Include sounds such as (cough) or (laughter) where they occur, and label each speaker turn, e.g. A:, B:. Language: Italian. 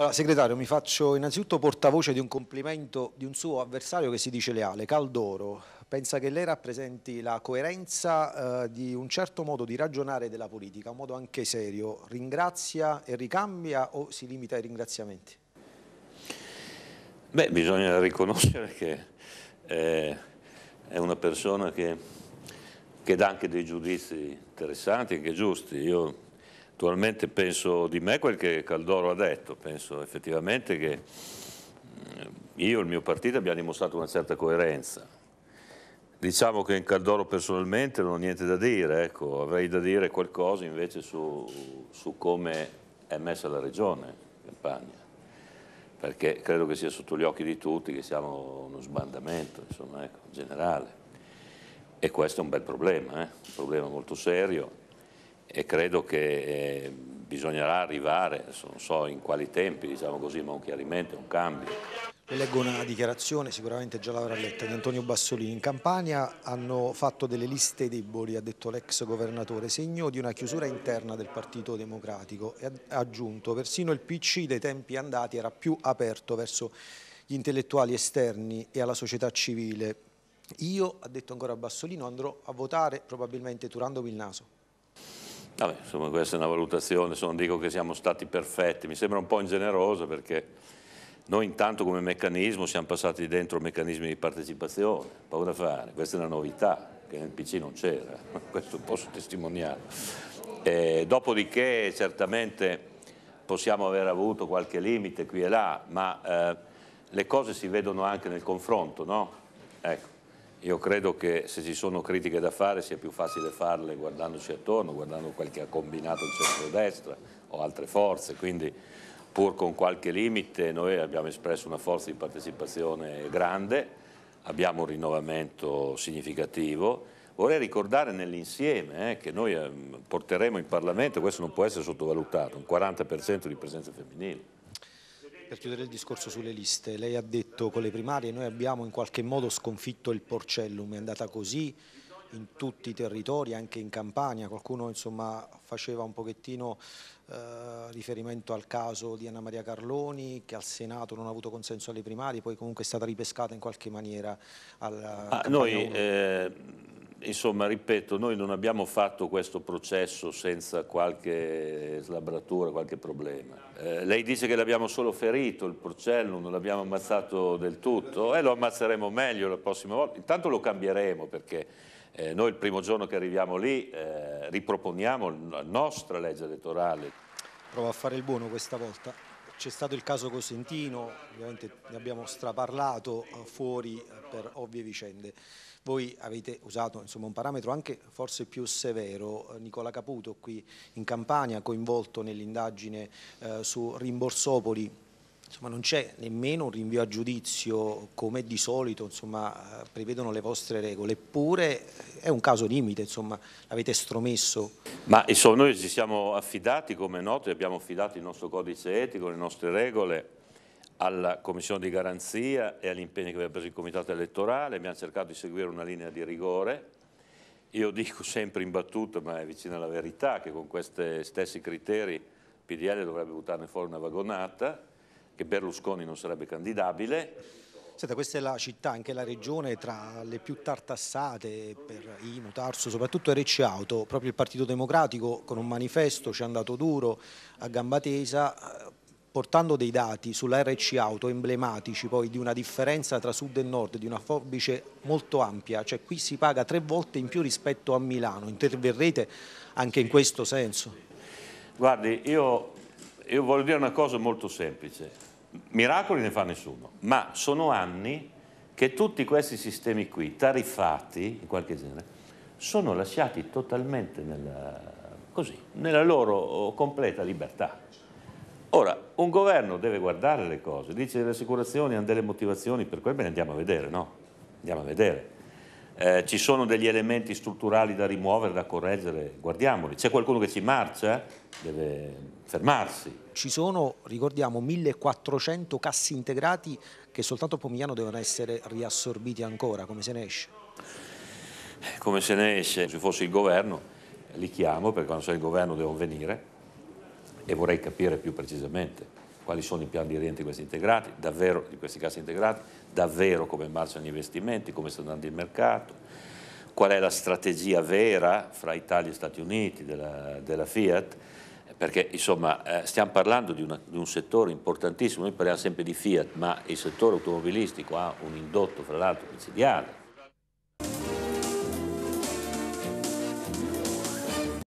A: Allora, segretario, mi faccio innanzitutto portavoce di un complimento di un suo avversario che si dice leale, Caldoro. Pensa che lei rappresenti la coerenza eh, di un certo modo di ragionare della politica, un modo anche serio. Ringrazia e ricambia o si limita ai ringraziamenti?
B: Beh, bisogna riconoscere che eh, è una persona che, che dà anche dei giudizi interessanti anche giusti. Io naturalmente penso di me quel che Caldoro ha detto, penso effettivamente che mm, io e il mio partito abbiamo dimostrato una certa coerenza. Diciamo che in Caldoro personalmente non ho niente da dire, ecco, avrei da dire qualcosa invece su, su come è messa la regione Campania, perché credo che sia sotto gli occhi di tutti che siamo uno sbandamento insomma, ecco, generale e questo è un bel problema, eh? un problema molto serio e credo che eh, bisognerà arrivare, non so in quali tempi, diciamo così, ma un chiarimento, un cambio.
A: Le leggo una dichiarazione, sicuramente già l'avrà letta, di Antonio Bassolini. In Campania hanno fatto delle liste deboli, ha detto l'ex governatore, segno di una chiusura interna del Partito Democratico e ha aggiunto persino il PC dei tempi andati era più aperto verso gli intellettuali esterni e alla società civile. Io, ha detto ancora Bassolino, andrò a votare probabilmente turandomi il naso.
B: Vabbè, insomma questa è una valutazione, non dico che siamo stati perfetti, mi sembra un po' ingeneroso perché noi intanto come meccanismo siamo passati dentro meccanismi di partecipazione, paura fare, questa è una novità che nel PC non c'era, (laughs) questo posso testimoniare. E dopodiché certamente possiamo aver avuto qualche limite qui e là, ma eh, le cose si vedono anche nel confronto, no? Ecco. Io credo che se ci sono critiche da fare sia più facile farle guardandoci attorno, guardando quel che ha combinato il centro-destra o altre forze, quindi pur con qualche limite noi abbiamo espresso una forza di partecipazione grande, abbiamo un rinnovamento significativo. Vorrei ricordare nell'insieme eh, che noi ehm, porteremo in Parlamento, questo non può essere sottovalutato, un 40% di presenza femminile
A: per chiudere il discorso sulle liste, lei ha detto con le primarie noi abbiamo in qualche modo sconfitto il Porcellum, è andata così in tutti i territori, anche in Campania, qualcuno insomma, faceva un pochettino eh, riferimento al caso di Anna Maria Carloni che al Senato non ha avuto consenso alle primarie, poi comunque è stata ripescata in qualche maniera alla ah, Noi
B: eh, insomma, ripeto, noi non abbiamo fatto questo processo senza qualche slabratura, qualche problema. Eh, lei dice che l'abbiamo solo ferito, il porcello, non l'abbiamo ammazzato del tutto, e eh, lo ammazzeremo meglio la prossima volta. Intanto lo cambieremo perché eh, noi il primo giorno che arriviamo lì eh, riproponiamo la nostra legge elettorale.
A: Prova a fare il buono questa volta. C'è stato il caso Cosentino, ovviamente ne abbiamo straparlato eh, fuori eh, per ovvie vicende. Voi avete usato insomma, un parametro anche forse più severo, Nicola Caputo qui in Campania coinvolto nell'indagine eh, su Rimborsopoli, insomma, non c'è nemmeno un rinvio a giudizio come di solito insomma, eh, prevedono le vostre regole, eppure eh, è un caso limite, l'avete stromesso.
B: Ma insomma, noi ci siamo affidati, come è noto, abbiamo affidato il nostro codice etico, le nostre regole alla Commissione di Garanzia e agli impegni che aveva preso il Comitato elettorale, abbiamo cercato di seguire una linea di rigore. Io dico sempre in battuta, ma è vicino alla verità, che con questi stessi criteri PDL dovrebbe buttarne fuori una vagonata, che Berlusconi non sarebbe candidabile.
A: Senta, questa è la città, anche la regione, tra le più tartassate per IMU, Tarso, soprattutto RC Auto. Proprio il Partito Democratico con un manifesto ci è andato duro a gamba tesa portando dei dati sulla RC Auto emblematici poi di una differenza tra sud e nord, di una forbice molto ampia, cioè qui si paga tre volte in più rispetto a Milano, interverrete anche in questo senso?
B: Guardi, io io voglio dire una cosa molto semplice, miracoli ne fa nessuno, ma sono anni che tutti questi sistemi qui, tariffati in qualche genere, sono lasciati totalmente nella, così, nella loro oh, completa libertà. Ora, un governo deve guardare le cose, dice le assicurazioni hanno delle motivazioni, per cui bene andiamo a vedere, no? Andiamo a vedere eh, ci sono degli elementi strutturali da rimuovere, da correggere, guardiamoli. C'è qualcuno che ci marcia, deve fermarsi.
A: Ci sono, ricordiamo, 1400 cassi integrati che soltanto a Pomigliano devono essere riassorbiti ancora, come se ne esce?
B: Come se ne esce, se fosse il governo li chiamo perché quando sono il governo devo venire e vorrei capire più precisamente quali sono i piani di rientro di questi integrati, davvero, di questi casi integrati, davvero come marciano gli investimenti, come sta andando il mercato, qual è la strategia vera fra Italia e Stati Uniti della, della Fiat, perché insomma eh, stiamo parlando di, una, di, un settore importantissimo, noi parliamo sempre di Fiat, ma il settore automobilistico ha un indotto fra l'altro micidiale,